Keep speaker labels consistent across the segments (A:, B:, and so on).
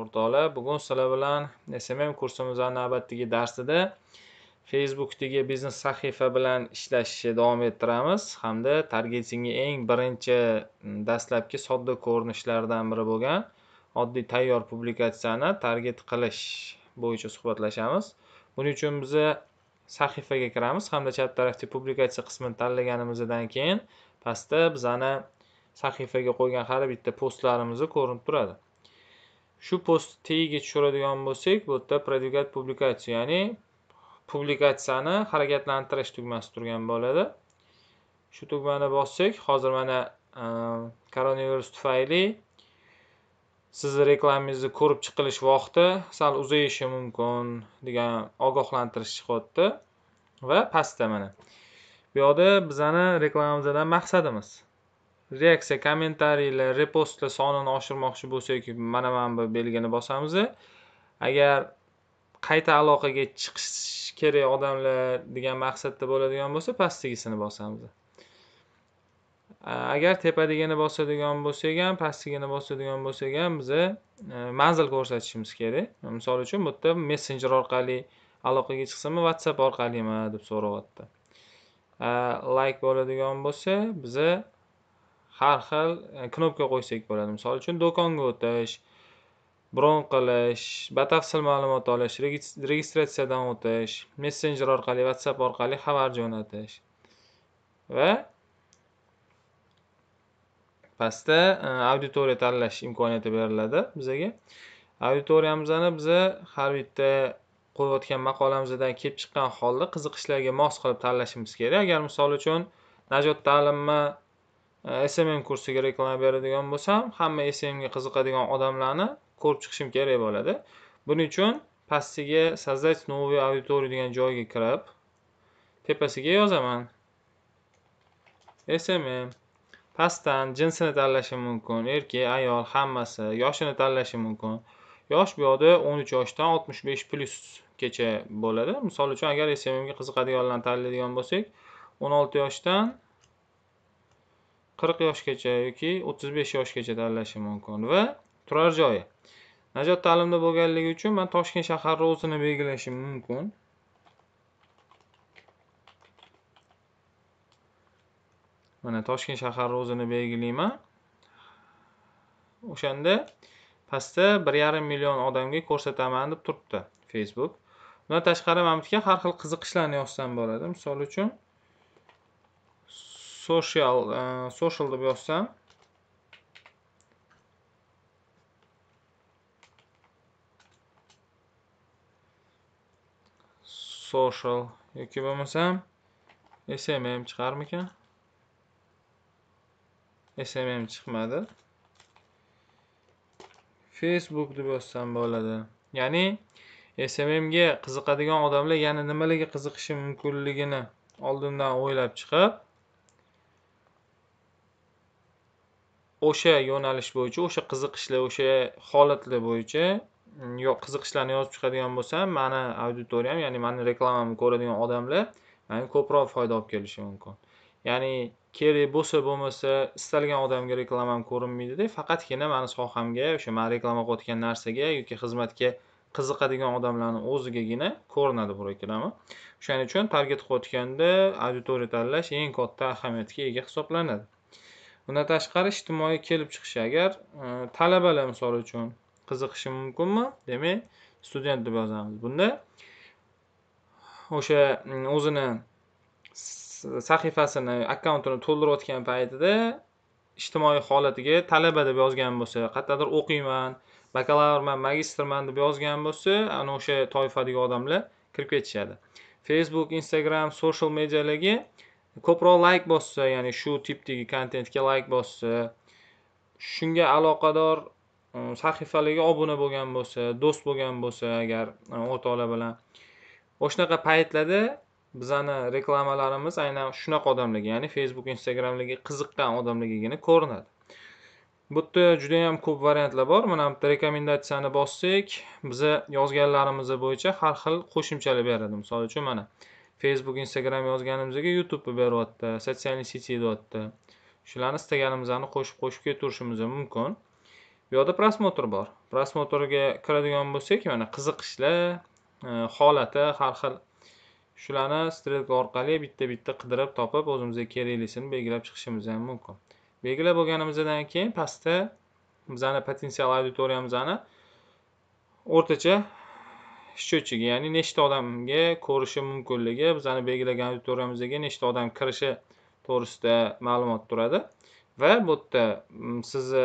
A: o'rtoqlar bugun sizlar bilan smm kursimizning navbatdagi darsida facebookdagi biznes sahifa bilan ishlashni davom ettiramiz hamda targetingni eng birinchi dastlabki sodda ko'rinishlardan biri bo'lgan oddiy tayyor publikatsiyani target qilish bo'yicha suhbatlashamiz buning uchun biz sahifaga kiramiz hamda chap tarafdagi publikatsiya qismini tanlaganimizdan keyin pastda bizani sahifaga qo'ygan har bitta postlarimiz ko'rinib turadi shu postni tagiga tushiradigan bo'lsak bu yerda predikat publikatsiya ya'ni publikatsiyani harakatlantirish tugmasi turgan bo'ladi shu tugmani bossak hozir mana e, koronavirus tufayli sizni reklamangizni ko'rib chiqilish vaqti sal uzayishi mumkin degan ogohlantirish chiqyapti va pastda mana bu yoqda bizani reklamamizdan maqsadimiz reaksiya kommentariylar repostlar sonini oshirmoqchi bo'lsak mana mana bu belgini bosamiz agar qayta aloqaga chiqish kerak odamlar degan maqsadda bo'ladigan bo'lsa pastdagisini bosamiz agar tepadagini bosadigan bo'lsak ham pastdagini bosadigan bo'lsak ham biza e, manzil ko'rsatishimiz kerak misol uchun bu yerda messenjer orqali aloqaga chiqsinmi whatsapp orqalimi deb so'rayapti like bo'ladigan bo'lsa biza har xil e, knopka qo'ysak bo'ladi misol uchun do'konga o'tish bron qilish batafsil ma'lumot olish registratsiyadan o'tish messenjer orqali whatsapp orqali xabar jo'natish va pastda e, auditoriya tanlash imkoniyati beriladi bizaga auditoriyamizni biza har bitta qo'yayotgan maqolamizdan kelib chiqqan holda qiziqishlarga mos qilib tanlashimiz kerak agar misol uchun najot ta'limmi Э, smm kursiga reklama beradigan bo'lsam hamma smmga qiziqadigan odamlarni ko'rib chiqishim kerak bo'ladi buning uchun pastiga создать новую аудиторию degan joyga kirib tepasiga yozaman smm pastdan jinsini tanlashim mumkin erkak ayol hammasi yoshini tanlashim mumkin yosh bu yoqda o'n uch yoshdan oltmish besh plyusgacha bo'ladi misol uchun agar smmga qiziqadiganlarni tanlaydigan bo'lsak o'n olti yoshdan qirq yoshgacha yoki o'ttiz besh yoshgacha tanlashi mumkin va turar joyi najot ta'limda bo'lganligi uchun man toshkent shahar ro'zini belgilashim mumkin mana toshkent shahar ro'zini belgilayman o'shanda pastda bir yarim million odamga ko'rsataman deb turibdi facebook bundan tashqari bu yerga har xil qiziqishlarni yozsam bo'ladi misol uchun social э, social deb yozsam social yoki bo'lmasam smm chiqarmikan smm chiqmadi facebook deb yozsam bo'ladi ya'ni smmga qiziqadigan odamlar yana nimalarga qiziqishi mumkinligini oldindan o'ylab chiqib o'sha yo'nalish bo'yicha o'sha qiziqishlar o'sha holatlar bo'yicha mm, yo qiziqishlarni yozib chiqadigan bo'lsam mani auditoriyam ya'ni mani reklamamni ko'radigan odamlar manga ko'proq foyda olib kelishi mumkin ya'ni kerak bo'lsa bo'lmasa istalgan odamga reklamam ko'rinmaydida faqatgina mani sohamga o'sha man reklama qilayotgan narsaga yoki xizmatga qiziqadigan odamlarni o'zigagina ko'rinadi bu reklama o'shaning uchun target qilayotganda auditoriya tanlash eng katta ahamiyatga ega hisoblanadi bundan tashqari ijtimoiy kelib chiqish agar e, talabalar misol uchun qiziqishi mumkinmi demak student deb yozamiz bunda o'sha e, o'zini sahifasini akkauntini to'ldirayotgan paytida ijtimoiy holatiga talaba deb yozgan bo'lsa qayerdadir o'qiyman bakalavrman magistrman deb yozgan bo'lsa ana o'sha toifadagi odamlar kirib ketishadi facebook instagram social medialarga ko'proq layk bossa ya'ni shu tipdagi kontentga layk bossa shunga aloqador e, sahifalarga obuna bo'lgan bo'lsa do'st bo'lgan bo'lsa agar e, o'rtoqlar bilan o'shanaqa paytlarda bizani reklamalarimiz aynan shunaqa odamlarga ya'ni facebook instagramlarga qiziqqan odamlargagina ko'rinadi bu yerda juda ham ko'p variantlar bor mana bu rekomendatsiyani bossak biza yozganlarimiz bo'yicha har xil qo'shimchalar beradi misol uchun mana facebook instagram yozganimizga youtube beryapti sotsialniy seti deyapti shularni istaganimizni qo'shib qo'shib keturishimiz mumkin bu yoqda prosmotr bor prosmotrga kiradigan bo'lsak mana qiziqishlar e, holati har xil shularni strelka orqali bitta bitta qidirib topib o'zimizga keraklisini belgilab chiqishimiz ham mumkin belgilab bo'lganimizdan keyin pastda bizani potensial auditoriyamizni o'rtacha счетчик ya'ni nechta odamga ko'rishi mumkinligi bizani belgilagan auditoriyamizga nechta odam kirishi to'g'risida ma'lumot turadi va bu yerda sizni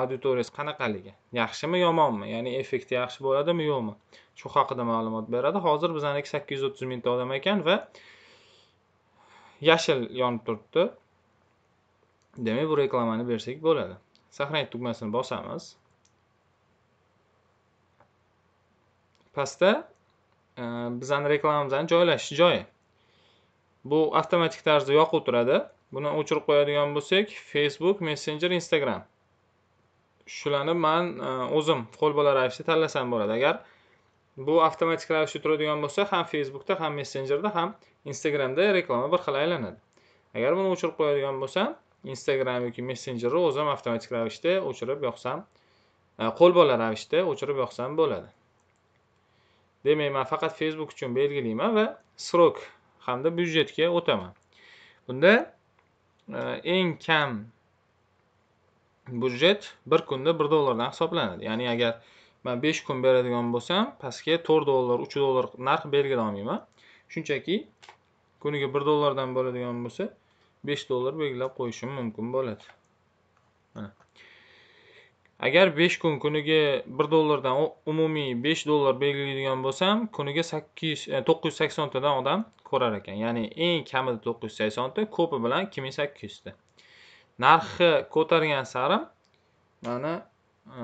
A: auditoriyangiz qanaqaligi yaxshimi yomonmi ya'ni effekti yaxshi bo'ladimi yo'qmi shu haqida ma'lumot beradi hozir bizaniki sakkiz yuz o'ttiz mingta odam ekan va yashil yonib turibdi demak bu reklamani bersak bo'ladi сохранить tugmasini bosamiz pastda e, bizani reklamamizni joylash joyi bu avtomatik tarzda yoqib turadi buni o'chirib qo'yadigan bo'lsak facebook messenger instagram shularni man e, o'zim qo'l bola ravishda tanlasam bo'ladi agar bu avtomatik ravishda turadigan bo'lsa ham facebookda ham messenjerda ham instagramda reklama bir xil aylanadi agar buni o'chirib qo'yadigan bo'lsam instagram yoki messenjerni o'zim avtomatik ravishda o'chirib yoqsam e, qo'l bola ravishda o'chirib yoqsam bo'ladi demak man faqat facebook uchun belgilayman va срок hamda byudjetga o'taman bunda e, eng kam byudjet bir kunda bir dollardan hisoblanadi ya'ni agar man besh kun beradigan bo'lsam pastga to'rt dollar uch dollar narx belgilay olmayman shunchaki kuniga bir dollardan bo'ladigan bo'lsa besh dollar belgilab qo'yishim mumkin bo'ladi agar 5 kun kuniga 1 dollardan umumiy 5 dollar belgilaydigan bo'lsam kuniga 8 980tadan e, odam ko'rar ekan ya'ni eng kamida 980 ta ko'pi bilan 2800 ta narxi ko'targan sari mana e,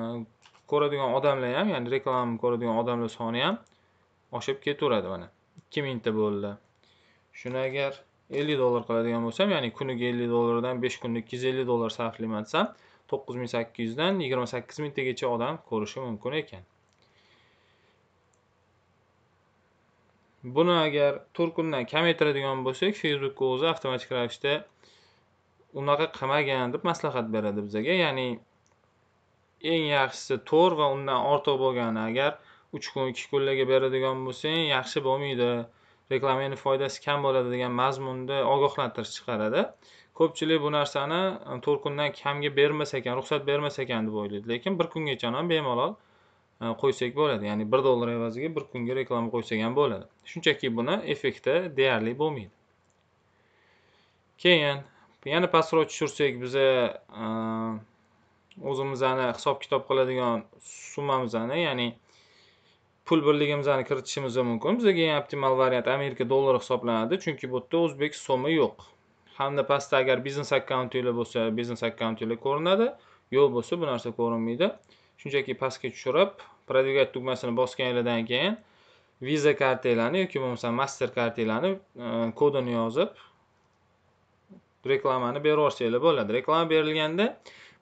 A: ko'radigan odamlar ham ya'ni reklama ko'radigan odamlar soni ham oshib ketaveradi mana 2000 ta bo'ldi shuni agar 50 dollar qiladigan bo'lsam ya'ni kuniga 50 dollardan 5 kunda 250 dollar sarflayman desam to'qqiz ming sakkiz yuzdan yigirma sakkiz mingtagacha odam ko'rishi mumkin ekan buni agar to'rt kundan kamaytiradigan bo'lsak facebook o'zi avtomatik ravishda unaqa qilmagan deb maslahat beradi bizaga ya'ni eng yaxshisi to'rt va undan ortiq bo'lgani agar uch kun ikki kunlarga beradigan bo'lsang yaxshi bo'lmaydi reklamani foydasi kam bo'ladi degan mazmunda ogohlantirish chiqaradi ko'pchilik bu narsani e, to'rt kundan kamga bermas ekan ruxsat bermas ekan deb o'ylaydi lekin bir kungacha ham bemalol e, qo'ysak bo'ladi ya'ni bir dollar evaziga bir kunga reklama qo'ysak ham bo'ladi shunchaki buni effekti deyarli bo'lmaydi keyin yana pastroq tushirsak biza e, o'zimizni hisob kitob qiladigan summamizni ya'ni pul birligimizni kiritishimiz mumkin bizaga eng optimal variant amerika dollari hisoblanadi chunki bu yerda o'zbek so'mi yo'q hamda pastda agar biznes akkauntinglar bo'lsa biznes akkauntinglar ko'rinadi yo'q bo'lsa bu narsa ko'rinmaydi shunchaki pastga tushirib продвигать tugmasini bosganinglardan keyin viza kartanglarni yoki bo'lmasa master kartanglarni e, kodini yozib reklamani berib yuborsanglar bo'ladi reklama berilganda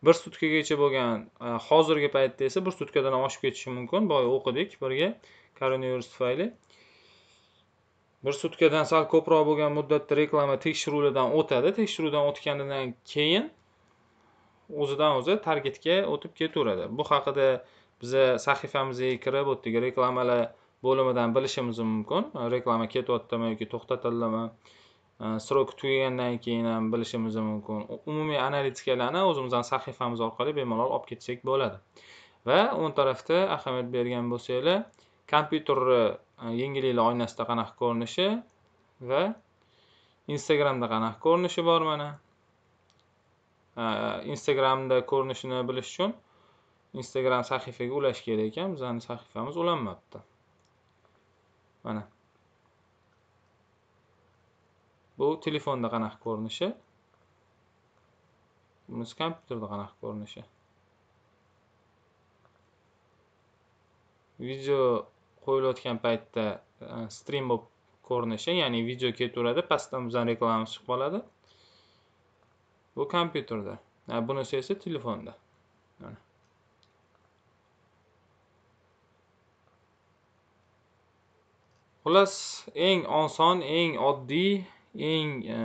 A: bir sutkagacha bo'lgan e, hozirgi paytda esa bir sutkadan oshib ketishi mumkin boya o'qidik birga koronavirus tufayli bir sutkadan sal ko'proq bo'lgan muddatda reklama tekshiruvlardan o'tadi tekshiruvdan o'tganidan keyin o'zidan o'zi targetga o'tib ketaveradi bu haqida biza sahifamizga kirib u yerdagi reklamalar bo'limidan bilishimiz mumkin reklama ketyaptimi yoki to'xtatildimi Э, сrok tugagandan keyin ham bilishimiz mumkin umumiy analitikalarni o'zimizni sahifamiz orqali bemalol olib ketsak bo'ladi va o'ng tarafda ahamiyat bergan bo'lsanglar kompyuterni e, yengiliklar oynasida qanaqa ko'rinishi va instagramda qanaqa ko'rinishi bor mana e, instagramda ko'rinishini bilish uchun instagram sahifaga ulash kerak ekan bizani sahifamiz ulanmabdi mana bu telefonda qanaqa ko'rinishi bunisi kompyuterda qanaqa ko'rinishi video qo'yilayotgan paytda e, stream bo'lib ko'rinishi ya'ni video ketaveradi pastdan bizdan reklama chiqib qoladi bu kompyuterda bunisi esa telefonda mana xullas eng oson eng oddiy eng e,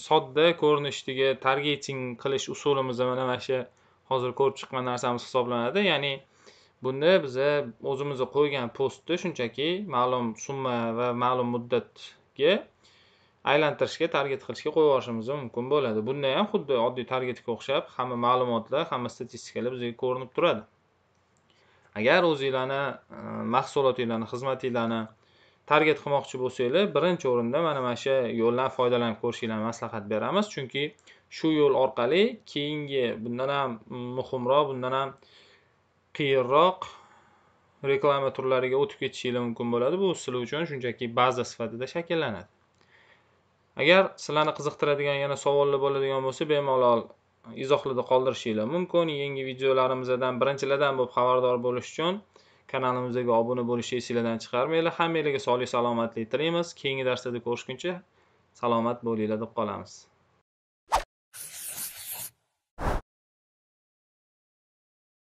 A: sodda ko'rinishdagi targeting qilish usulimiz mana mana shu hozir ko'rib chiqqan narsamiz hisoblanadi ya'ni bunda biza o'zimizni qo'ygan postni shunchaki ma'lum summa va ma'lum muddatga aylantirishga target qilishga qo'yib yuborishimiz mumkin bo'ladi bunda ham xuddi oddiy targetga o'xshab hamma ma'lumotlar hamma statistikalar bizga ko'rinib turadi agar o'zinglarni e, mahsulotinglarni xizmatinglarni target qilmoqchi bo'lsanglar birinchi o'rinda mana mana shu yo'ldan foydalanib ko'rishinglar maslahat beramiz chunki shu yo'l orqali keyingi bundan ham muhimroq bundan ham qiyinroq reklama turlariga o'tib ketishinglar mumkin bo'ladi bu sizlar uchun shunchaki baza sifatida shakllanadi agar sizlarni qiziqtiradigan yana savollar bo'ladigan bo'lsa bemalol izohlarda qoldirishinglar mumkin yangi videolarimizdan birinchilardan bo'lib xabardor bo'lish uchun kanalimizga obuna bo'lishni esinglardan chiqarmanglar hammanglarga sog'lik salomatlik tilaymiz keyingi darslarda ko'rishguncha salomat bo'linglar deb qolamiz